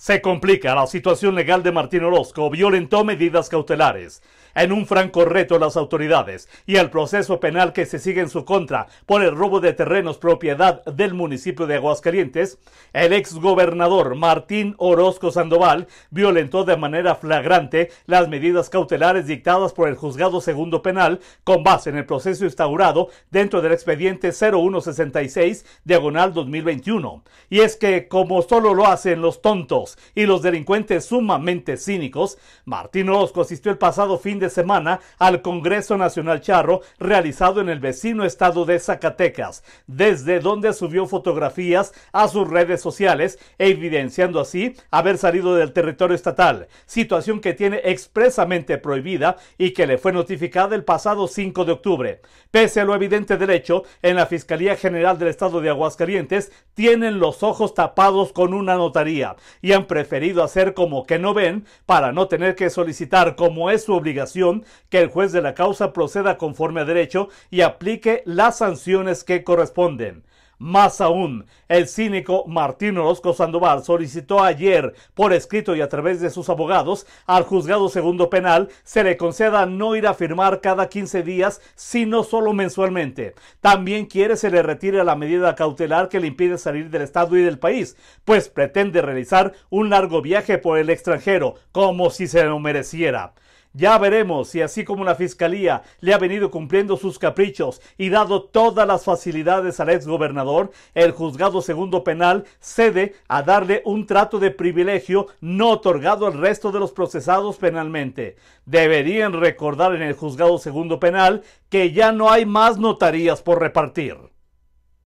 Se complica la situación legal de Martín Orozco, violentó medidas cautelares. En un franco reto a las autoridades y al proceso penal que se sigue en su contra por el robo de terrenos propiedad del municipio de Aguascalientes, el exgobernador Martín Orozco Sandoval violentó de manera flagrante las medidas cautelares dictadas por el juzgado segundo penal con base en el proceso instaurado dentro del expediente 0166 diagonal 2021. Y es que como solo lo hacen los tontos, y los delincuentes sumamente cínicos, Martín Orozco asistió el pasado fin de semana al Congreso Nacional Charro realizado en el vecino estado de Zacatecas, desde donde subió fotografías a sus redes sociales, evidenciando así haber salido del territorio estatal, situación que tiene expresamente prohibida y que le fue notificada el pasado 5 de octubre. Pese a lo evidente del hecho, en la Fiscalía General del Estado de Aguascalientes tienen los ojos tapados con una notaría y preferido hacer como que no ven para no tener que solicitar, como es su obligación, que el juez de la causa proceda conforme a derecho y aplique las sanciones que corresponden. Más aún, el cínico Martín Orozco Sandoval solicitó ayer, por escrito y a través de sus abogados, al juzgado segundo penal se le conceda no ir a firmar cada 15 días, sino solo mensualmente. También quiere se le retire la medida cautelar que le impide salir del Estado y del país, pues pretende realizar un largo viaje por el extranjero, como si se lo mereciera. Ya veremos si así como la Fiscalía le ha venido cumpliendo sus caprichos y dado todas las facilidades al ex gobernador, el juzgado segundo penal cede a darle un trato de privilegio no otorgado al resto de los procesados penalmente. Deberían recordar en el juzgado segundo penal que ya no hay más notarías por repartir.